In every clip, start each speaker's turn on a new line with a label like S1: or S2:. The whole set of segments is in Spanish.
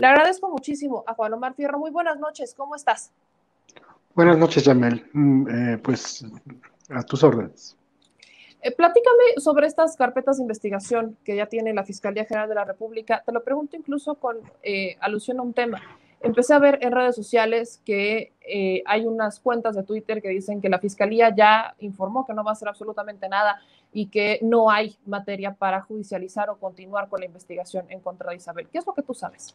S1: Le agradezco muchísimo a Juan Omar Fierro. Muy buenas noches, ¿cómo estás?
S2: Buenas noches, Yamel. Mm, eh, pues a tus órdenes.
S1: Eh, platícame sobre estas carpetas de investigación que ya tiene la Fiscalía General de la República. Te lo pregunto incluso con eh, alusión a un tema. Empecé a ver en redes sociales que hay unas cuentas de Twitter que dicen que la Fiscalía ya informó que no va a hacer absolutamente nada y que no hay materia para judicializar o continuar con la investigación en contra de Isabel. ¿Qué es lo que tú sabes?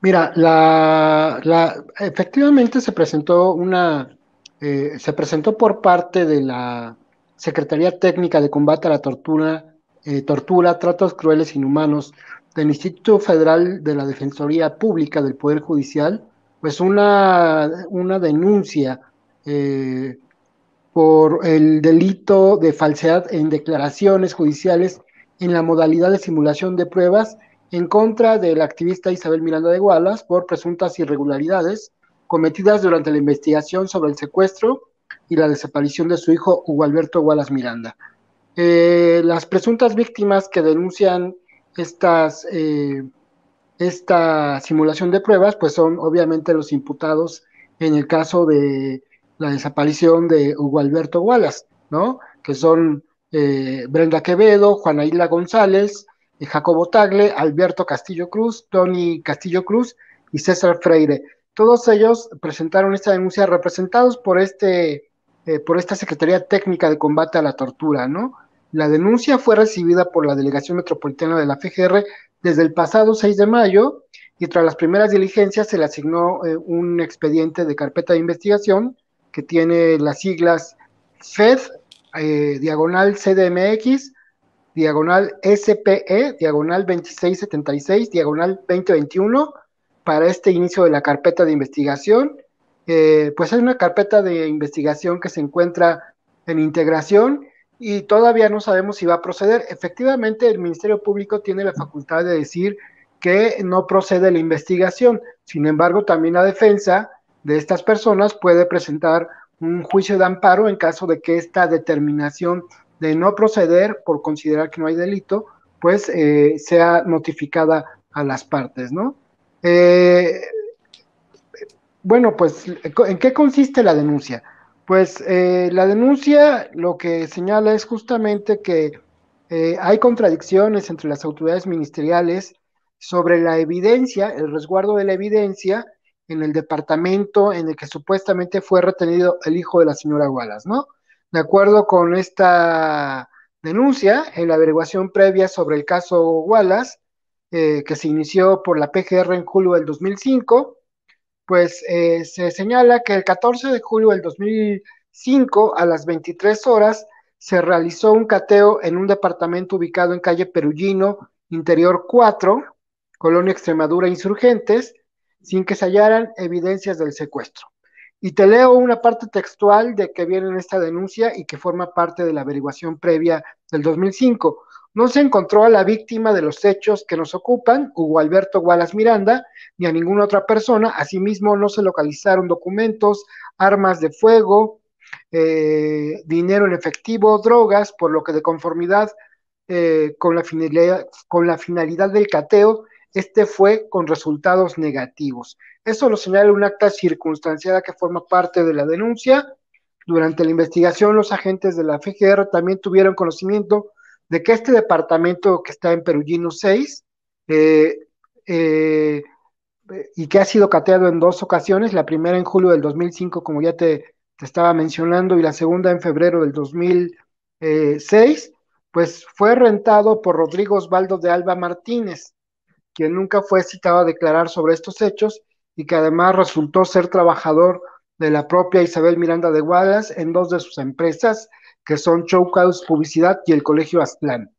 S2: Mira, la, efectivamente se presentó una, eh, se presentó por parte de la Secretaría Técnica de Combate a la Tortura, eh, Tortura, Tratos Crueles e Inhumanos del Instituto Federal de la Defensoría Pública del Poder Judicial, pues una, una denuncia eh, por el delito de falsedad en declaraciones judiciales en la modalidad de simulación de pruebas en contra de la activista Isabel Miranda de Gualas por presuntas irregularidades cometidas durante la investigación sobre el secuestro y la desaparición de su hijo Hugo Alberto Gualas Miranda. Eh, las presuntas víctimas que denuncian eh, esta simulación de pruebas, pues son obviamente los imputados en el caso de la desaparición de Hugo Alberto Gualas, ¿no? Que son eh, Brenda Quevedo, Juana Isla González, Jacobo Tagle, Alberto Castillo Cruz, Tony Castillo Cruz y César Freire. Todos ellos presentaron esta denuncia representados por este eh, por esta Secretaría Técnica de Combate a la Tortura, ¿no? La denuncia fue recibida por la Delegación Metropolitana de la FGR desde el pasado 6 de mayo y tras las primeras diligencias se le asignó eh, un expediente de carpeta de investigación que tiene las siglas FED, eh, diagonal CDMX, diagonal SPE, diagonal 2676, diagonal 2021, para este inicio de la carpeta de investigación. Eh, pues hay una carpeta de investigación que se encuentra en integración y todavía no sabemos si va a proceder. Efectivamente, el Ministerio Público tiene la facultad de decir que no procede la investigación. Sin embargo, también la defensa de estas personas puede presentar un juicio de amparo en caso de que esta determinación de no proceder por considerar que no hay delito, pues eh, sea notificada a las partes, ¿no? Eh, bueno, pues, ¿en qué consiste la denuncia? Pues eh, la denuncia lo que señala es justamente que hay contradicciones entre las autoridades ministeriales sobre la evidencia, el resguardo de la evidencia en el departamento en el que supuestamente fue retenido el hijo de la señora Wallace, ¿no? De acuerdo con esta denuncia, en la averiguación previa sobre el caso Wallace, eh, que se inició por la PGR en julio del 2005, pues eh, se señala que el 14 de julio del 2005 a las 23 horas se realizó un cateo en un departamento ubicado en calle Perugino, interior 4, Colonia Extremadura Insurgentes, sin que se hallaran evidencias del secuestro. Y te leo una parte textual de que viene en esta denuncia y que forma parte de la averiguación previa del 2005. No se encontró a la víctima de los hechos que nos ocupan, Hugo Alberto Gualas Miranda, ni a ninguna otra persona. Asimismo, no se localizaron documentos, armas de fuego, eh, dinero en efectivo, drogas, por lo que de conformidad eh, con, la finalidad, con la finalidad del cateo, este fue con resultados negativos. Eso lo señala un acta circunstanciada que forma parte de la denuncia. Durante la investigación, los agentes de la FGR también tuvieron conocimiento de que este departamento que está en Perugino 6 eh, eh, y que ha sido cateado en dos ocasiones, la primera en julio del 2005, como ya te, te estaba mencionando, y la segunda en febrero del 2006, pues fue rentado por Rodrigo Osvaldo de Alba Martínez, quien nunca fue citado a declarar sobre estos hechos y que además resultó ser trabajador de la propia Isabel Miranda de Guadalajara en dos de sus empresas, que son Showcase Publicidad y el Colegio Aztlán.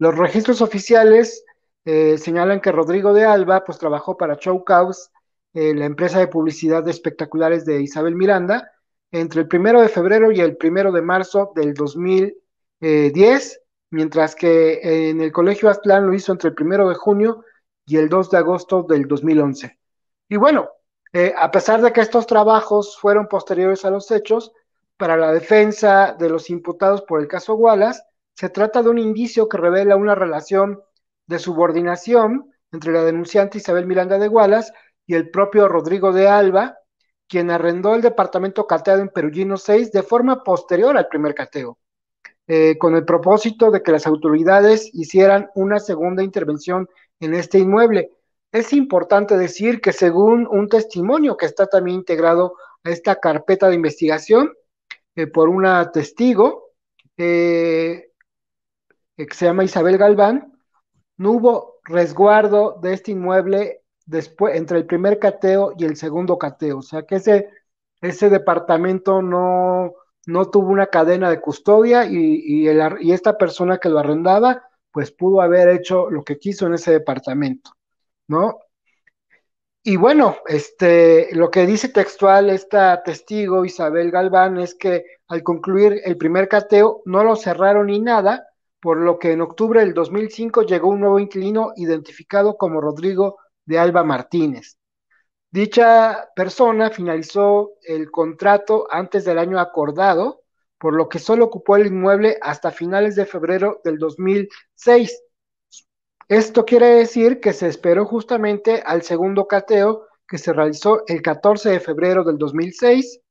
S2: Los registros oficiales eh, señalan que Rodrigo de Alba pues, trabajó para Showcase, eh, la empresa de publicidad de espectaculares de Isabel Miranda, entre el primero de febrero y el primero de marzo del 2010, mientras que eh, en el Colegio Aztlán lo hizo entre el primero de junio y el 2 de agosto del 2011. Y bueno, eh, a pesar de que estos trabajos fueron posteriores a los hechos, para la defensa de los imputados por el caso Wallace, se trata de un indicio que revela una relación de subordinación entre la denunciante Isabel Miranda de Wallace y el propio Rodrigo de Alba, quien arrendó el departamento cateado en Perugino 6 de forma posterior al primer cateo, eh, con el propósito de que las autoridades hicieran una segunda intervención en este inmueble, es importante decir que según un testimonio que está también integrado a esta carpeta de investigación eh, por una testigo eh, que se llama Isabel Galván, no hubo resguardo de este inmueble después, entre el primer cateo y el segundo cateo. O sea que ese, ese departamento no, no tuvo una cadena de custodia y, y esta persona que lo arrendaba pues pudo haber hecho lo que quiso en ese departamento. ¿no? Y bueno, este, lo que dice textual esta testigo Isabel Galván es que al concluir el primer cateo no lo cerraron ni nada, por lo que en octubre del 2005 llegó un nuevo inquilino identificado como Rodrigo de Alba Martínez. Dicha persona finalizó el contrato antes del año acordado, por lo que solo ocupó el inmueble hasta finales de febrero del 2006, esto quiere decir que se esperó justamente al segundo cateo que se realizó el 14 de febrero del 2006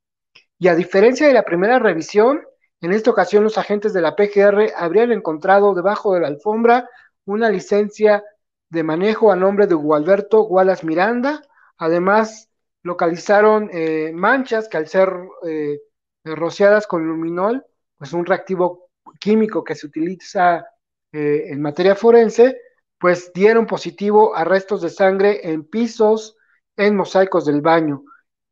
S2: y a diferencia de la primera revisión, en esta ocasión los agentes de la PGR habrían encontrado debajo de la alfombra una licencia de manejo a nombre de Gualberto Wallace Miranda. Además, localizaron eh, manchas que al ser eh, rociadas con luminol, pues un reactivo químico que se utiliza eh, en materia forense, pues dieron positivo a restos de sangre en pisos, en mosaicos del baño.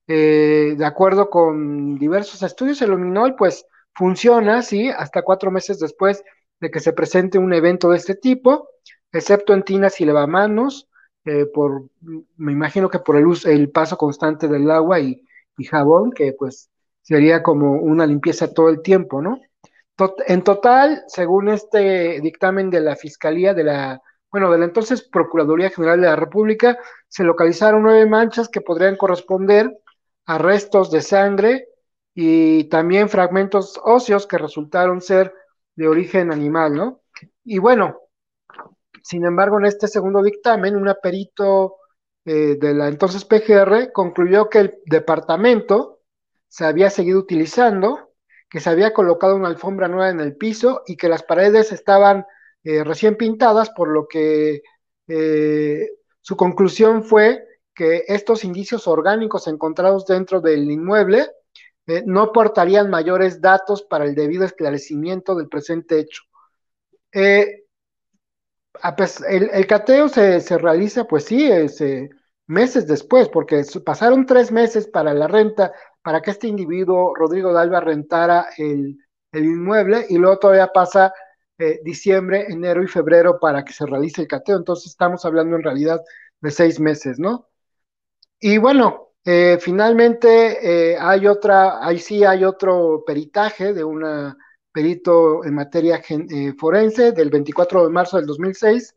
S2: Eh, de acuerdo con diversos estudios, el luminol pues funciona, sí, hasta cuatro meses después de que se presente un evento de este tipo, excepto en tinas y lavamanos, eh, por, me imagino que por el, el paso constante del agua y, jabón, que pues sería como una limpieza todo el tiempo, ¿no? en total, según este dictamen de la Fiscalía de la bueno, de la entonces Procuraduría General de la República, se localizaron nueve manchas que podrían corresponder a restos de sangre y también fragmentos óseos que resultaron ser de origen animal, ¿no? Y bueno, sin embargo, en este segundo dictamen, un perito eh, de la entonces PGR concluyó que el departamento se había seguido utilizando, que se había colocado una alfombra nueva en el piso y que las paredes estaban eh, recién pintadas, por lo que eh, su conclusión fue que estos indicios orgánicos encontrados dentro del inmueble eh, no portarían mayores datos para el debido esclarecimiento del presente hecho. el, cateo se, realiza, pues sí, meses después, porque pasaron tres meses para la renta, para que este individuo, Rodrigo Dalva, rentara el, el inmueble y luego todavía pasa diciembre, enero y febrero para que se realice el cateo. Entonces estamos hablando en realidad de seis meses, ¿no? Y bueno, eh, finalmente eh, hay otra, ahí sí hay otro peritaje de un perito en materia eh, forense del 24 de marzo del 2006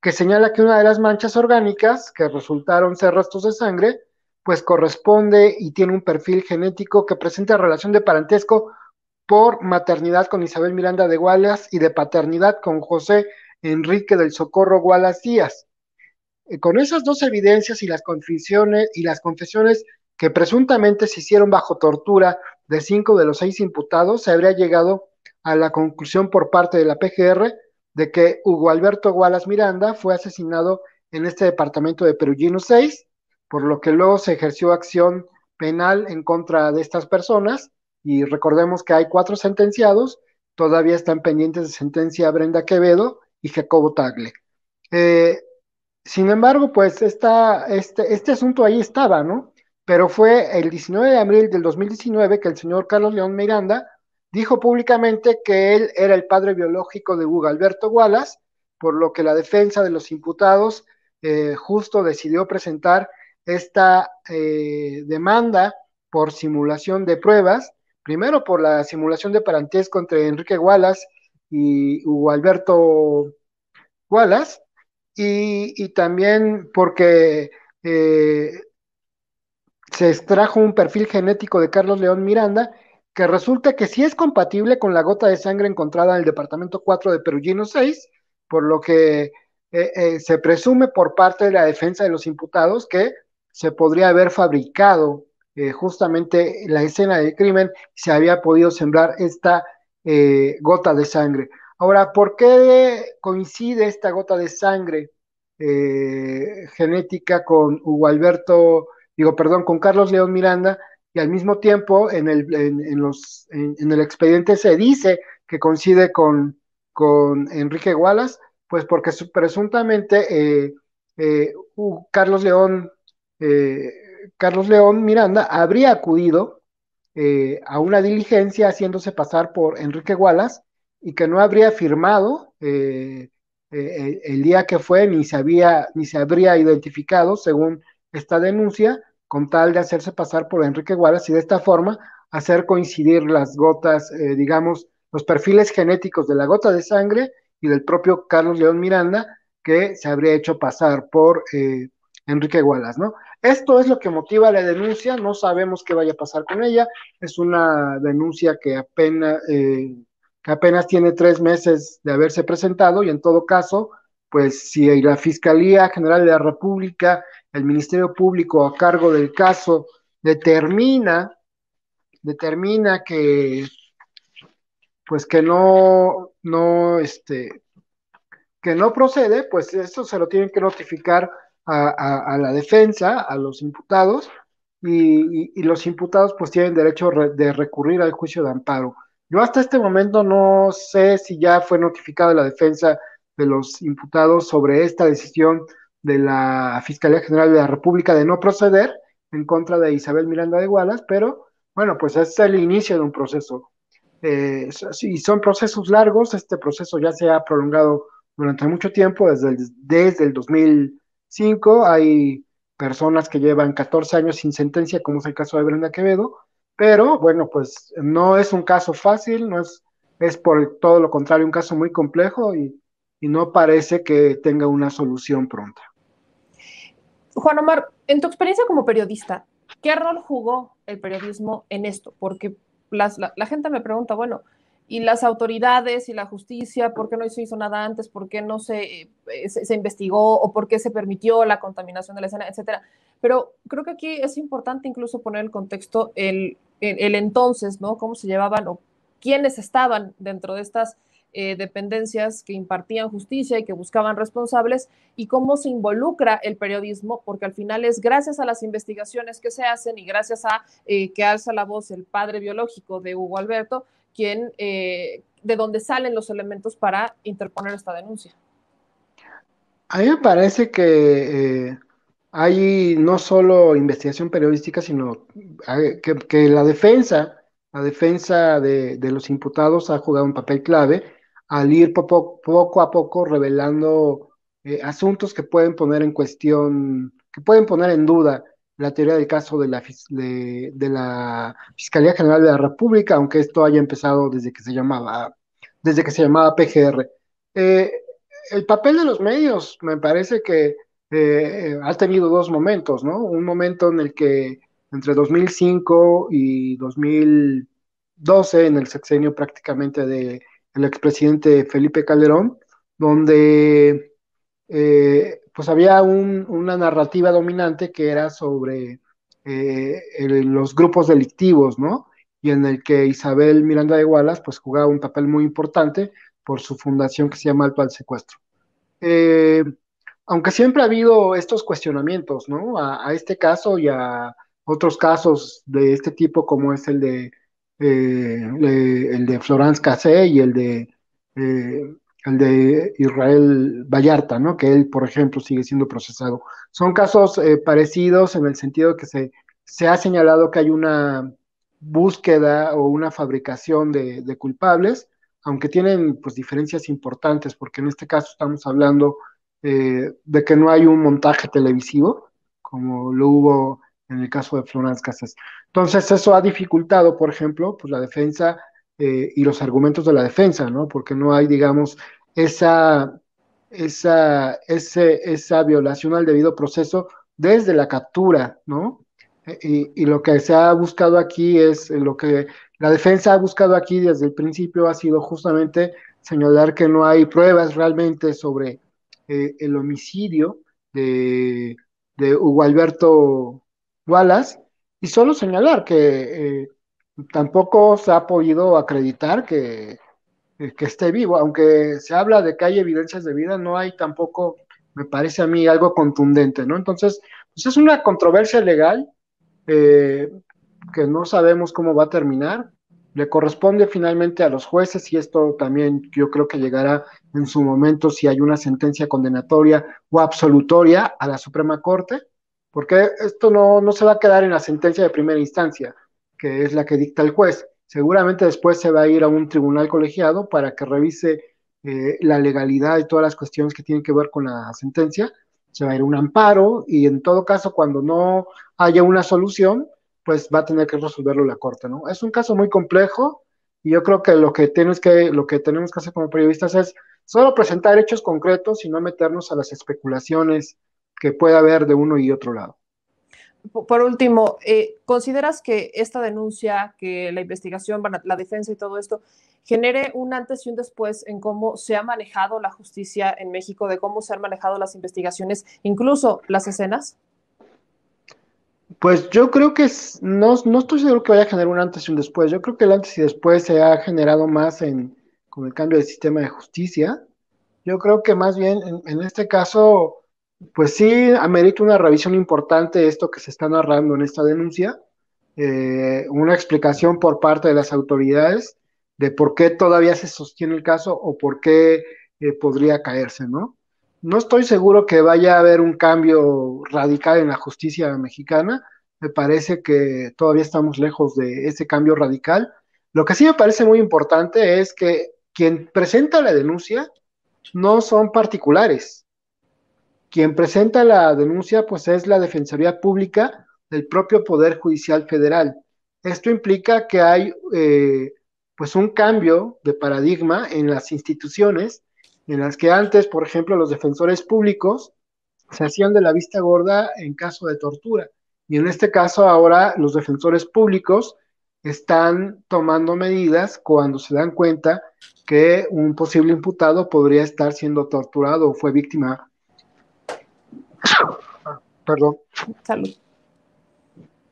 S2: que señala que una de las manchas orgánicas que resultaron ser restos de sangre, pues corresponde y tiene un perfil genético que presenta relación de parentesco por maternidad con Isabel Miranda de Gualas y de paternidad con José Enrique del Socorro Gualas Díaz. Eh, con esas dos evidencias y las confesiones y las confesiones que presuntamente se hicieron bajo tortura de cinco de los seis imputados, se habría llegado a la conclusión por parte de la PGR de que Hugo Alberto Gualas Miranda fue asesinado en este departamento de Perugino 6, por lo que luego se ejerció acción penal en contra de estas personas y recordemos que hay cuatro sentenciados, todavía están pendientes de sentencia Brenda Quevedo y Jacobo Tagle. Eh, sin embargo, pues esta, este, este asunto ahí estaba, ¿no? Pero fue el 19 de abril del 2019 que el señor Carlos León Miranda dijo públicamente que él era el padre biológico de Hugo Alberto Wallace, por lo que la defensa de los imputados eh, justo decidió presentar esta eh, demanda por simulación de pruebas primero por la simulación de parentesco entre Enrique Wallace y Alberto Wallace, y, también porque eh, se extrajo un perfil genético de Carlos León Miranda, que resulta que sí es compatible con la gota de sangre encontrada en el departamento 4 de Perugino 6, por lo que eh, eh, se presume por parte de la defensa de los imputados que se podría haber fabricado eh, justamente la escena del crimen se había podido sembrar esta eh, gota de sangre. Ahora, ¿por qué coincide esta gota de sangre eh, genética con Hugo Alberto, digo, perdón, con Carlos León Miranda? Y al mismo tiempo, en el, los, en, el expediente se dice que coincide con, con Enrique Wallace, pues porque presuntamente Carlos León Carlos León Miranda habría acudido eh, a una diligencia haciéndose pasar por Enrique Wallace y que no habría firmado eh, eh, e, el día que fue ni se, había, ni se habría identificado según esta denuncia con tal de hacerse pasar por Enrique Wallace y de esta forma hacer coincidir las gotas, digamos, los perfiles genéticos de la gota de sangre y del propio Carlos León Miranda que se habría hecho pasar por Enrique Wallace, ¿no? Esto es lo que motiva la denuncia, no sabemos qué vaya a pasar con ella, es una denuncia que apenas, eh, que apenas tiene tres meses de haberse presentado y en todo caso, pues si la Fiscalía General de la República, el Ministerio Público a cargo del caso determina, determina que pues que no, no, este, que no procede, pues esto se lo tienen que notificar a, la defensa, a los imputados, y, los imputados pues tienen derecho de recurrir al juicio de amparo. Yo hasta este momento no sé si ya fue notificada la defensa de los imputados sobre esta decisión de la Fiscalía General de la República de no proceder en contra de Isabel Miranda de Gualas, pero bueno, pues es el inicio de un proceso. y eh, son procesos largos, este proceso ya se ha prolongado durante mucho tiempo, desde desde el 2000. Cinco, hay personas que llevan 14 años sin sentencia, como es el caso de Brenda Quevedo, pero bueno, pues no es un caso fácil, no es, es por todo lo contrario un caso muy complejo y, y no parece que tenga una solución pronta.
S1: Juan Omar, en tu experiencia como periodista, ¿qué rol jugó el periodismo en esto? Porque la gente me pregunta, bueno, y las autoridades y la justicia, por qué no se hizo nada antes, por qué no eh, se, se, investigó o por qué se permitió la contaminación de la escena, etcétera. Pero creo que aquí es importante incluso poner el contexto, el, el, entonces, ¿no? Cómo se llevaban o quiénes estaban dentro de estas eh, dependencias que impartían justicia y que buscaban responsables y cómo se involucra el periodismo, porque al final es gracias a las investigaciones que se hacen y gracias a eh, que alza la voz el padre biológico de Hugo Alberto, Quién, eh, de dónde salen los elementos para interponer esta denuncia.
S2: A mí me parece que eh, hay no solo investigación periodística, sino eh, que, la defensa, la defensa de, los imputados ha jugado un papel clave al ir poco, a poco revelando asuntos que pueden poner en cuestión, que pueden poner en duda la teoría del caso de la, de, la Fiscalía General de la República, aunque esto haya empezado desde que se llamaba, desde que se llamaba PGR. Eh, el papel de los medios me parece que eh, ha tenido dos momentos, ¿no? Un momento en el que entre 2005 y 2012, en el sexenio prácticamente del expresidente Felipe Calderón, donde eh, pues había una narrativa dominante que era sobre eh, los grupos delictivos, ¿no? Y en el que Isabel Miranda de Wallace pues jugaba un papel muy importante por su fundación que se llama Alto al Secuestro. Eh, aunque siempre ha habido estos cuestionamientos, ¿no? A, este caso y a otros casos de este tipo, como es el de, eh, el de Florence Cassé y el de el de Israel Vallarta, ¿no? Que él, por ejemplo, sigue siendo procesado. Son casos eh, parecidos en el sentido que se, se, ha señalado que hay una búsqueda o una fabricación de, culpables, aunque tienen pues diferencias importantes, porque en este caso estamos hablando eh, de que no hay un montaje televisivo, como lo hubo en el caso de Florence Casas. Entonces, eso ha dificultado, por ejemplo, pues la defensa eh, y los argumentos de la defensa, ¿no? Porque no hay, digamos, esa, esa, ese, esa violación al debido proceso desde la captura, ¿no? Eh, y, lo que se ha buscado aquí es eh, lo que la defensa ha buscado aquí desde el principio ha sido justamente señalar que no hay pruebas realmente sobre el homicidio de, Hugo Alberto Wallace y solo señalar que tampoco se ha podido acreditar que, que esté vivo, aunque se habla de que hay evidencias de vida, no hay tampoco, me parece a mí, algo contundente, ¿no? Entonces, pues, es una controversia legal eh, que no sabemos cómo va a terminar. Le corresponde finalmente a los jueces y esto también yo creo que llegará en su momento si hay una sentencia condenatoria o absolutoria a la Suprema Corte, porque esto no, no se va a quedar en la sentencia de primera instancia que es la que dicta el juez. Seguramente después se va a ir a un tribunal colegiado para que revise eh, la legalidad y todas las cuestiones que tienen que ver con la sentencia. Se va a ir a un amparo y en todo caso, cuando no haya una solución, pues va a tener que resolverlo la corte, ¿no? Es un caso muy complejo y yo creo que lo que, tienes que, lo que tenemos que hacer como periodistas es solo presentar hechos concretos y no meternos a las especulaciones que pueda haber de uno y otro lado
S1: por último, eh, ¿consideras que esta denuncia, que la investigación, la defensa y todo esto, genere un antes y un después en cómo se ha manejado la justicia en México, de cómo se han manejado las investigaciones, incluso las escenas?
S2: Pues yo creo que no, estoy seguro que vaya a generar un antes y un después. Yo creo que el antes y después se ha generado más en, con el cambio del sistema de justicia. Yo creo que más bien en este caso pues sí, amerita una revisión importante esto que se está narrando en esta denuncia, eh, una explicación por parte de las autoridades de por qué todavía se sostiene el caso o por qué eh, podría caerse, ¿no? No estoy seguro que vaya a haber un cambio radical en la justicia mexicana, me parece que todavía estamos lejos de ese cambio radical. Lo que sí me parece muy importante es que quien presenta la denuncia no son particulares, quien presenta la denuncia pues es la Defensoría Pública del propio Poder Judicial Federal. Esto implica que hay eh, pues un cambio de paradigma en las instituciones en las que antes, por ejemplo, los defensores públicos se hacían de la vista gorda en caso de tortura. Y en este caso ahora los defensores públicos están tomando medidas cuando se dan cuenta que un posible imputado podría estar siendo torturado o fue víctima perdón, Salud.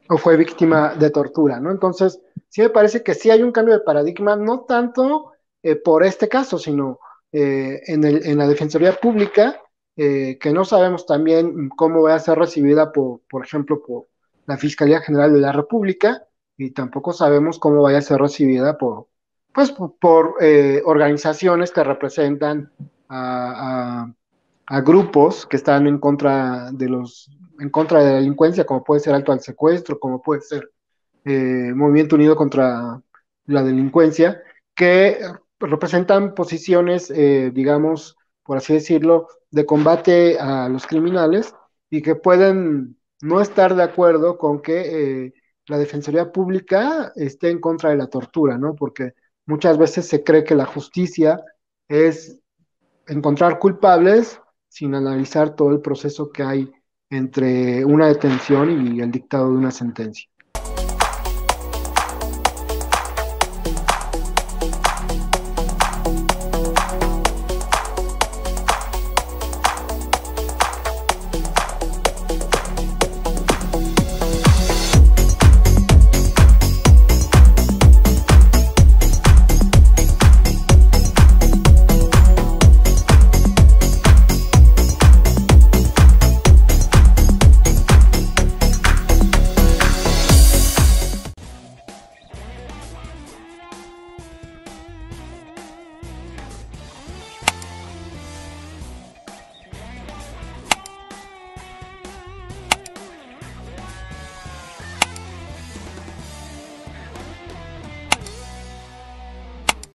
S2: o fue víctima de tortura, ¿no? Entonces, sí me parece que sí hay un cambio de paradigma, no tanto eh, por este caso, sino eh, en, la Defensoría Pública, eh, que no sabemos también cómo va a ser recibida, por, por ejemplo, por la Fiscalía General de la República, y tampoco sabemos cómo vaya a ser recibida por, pues, por, organizaciones que representan a a grupos que están en contra de los en contra de la delincuencia, como puede ser Alto al Secuestro, como puede ser eh, Movimiento Unido contra la Delincuencia, que representan posiciones, eh, digamos, por así decirlo, de combate a los criminales y que pueden no estar de acuerdo con que eh, la Defensoría Pública esté en contra de la tortura, ¿no? Porque muchas veces se cree que la justicia es encontrar culpables sin analizar todo el proceso que hay entre una detención y el dictado de una sentencia.